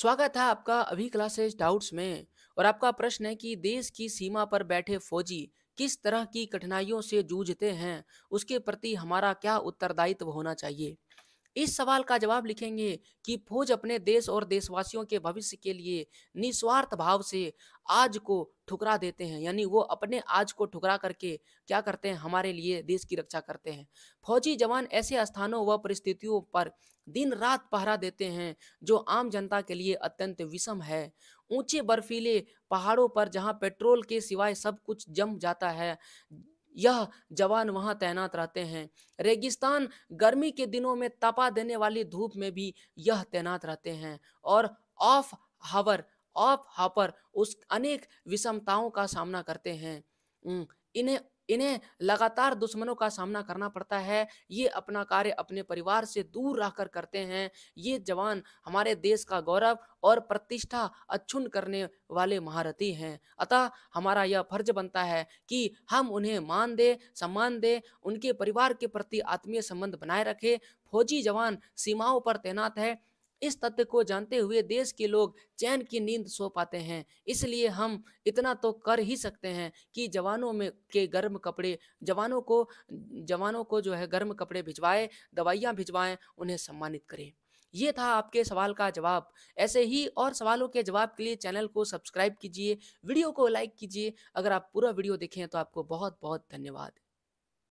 स्वागत है आपका अभी क्लासेस डाउट्स में और आपका प्रश्न है कि देश की सीमा पर बैठे फौजी किस तरह की कठिनाइयों से जूझते हैं उसके प्रति हमारा क्या उत्तरदायित्व होना चाहिए इस सवाल का जवाब लिखेंगे कि फौज अपने देश और देशवासियों के भविष्य के लिए निस्वार्थ भाव से आज को ठुकरा देते हैं यानी वो अपने आज को ठुकरा करके क्या करते हैं हमारे लिए देश की रक्षा करते हैं फौजी जवान ऐसे स्थानों व परिस्थितियों पर दिन रात पहरा देते हैं जो आम जनता के लिए अत्यंत विषम है ऊंचे बर्फीले पहाड़ों पर जहां पेट्रोल के सिवाय सब कुछ जम जाता है यह जवान वहां तैनात रहते हैं रेगिस्तान गर्मी के दिनों में तपा देने वाली धूप में भी यह तैनात रहते हैं और ऑफ हावर ऑफ हापर उस अनेक विषमताओं का सामना करते हैं इन्हें इन्हें लगातार दुश्मनों का सामना करना पड़ता है ये अपना कार्य अपने परिवार से दूर रहकर करते हैं ये जवान हमारे देश का गौरव और प्रतिष्ठा अच्छुन करने वाले महारथी हैं अतः हमारा यह फर्ज बनता है कि हम उन्हें मान दे सम्मान दे उनके परिवार के प्रति आत्मीय संबंध बनाए रखें फौजी जवान सीमाओं पर तैनात है इस तथ्य को जानते हुए देश के लोग चैन की नींद सो पाते हैं इसलिए हम इतना तो कर ही सकते हैं कि जवानों में के गर्म कपड़े जवानों को जवानों को जो है गर्म कपड़े भिजवाएं दवाइयाँ भिजवाएं उन्हें सम्मानित करें ये था आपके सवाल का जवाब ऐसे ही और सवालों के जवाब के लिए चैनल को सब्सक्राइब कीजिए वीडियो को लाइक कीजिए अगर आप पूरा वीडियो देखें तो आपको बहुत बहुत धन्यवाद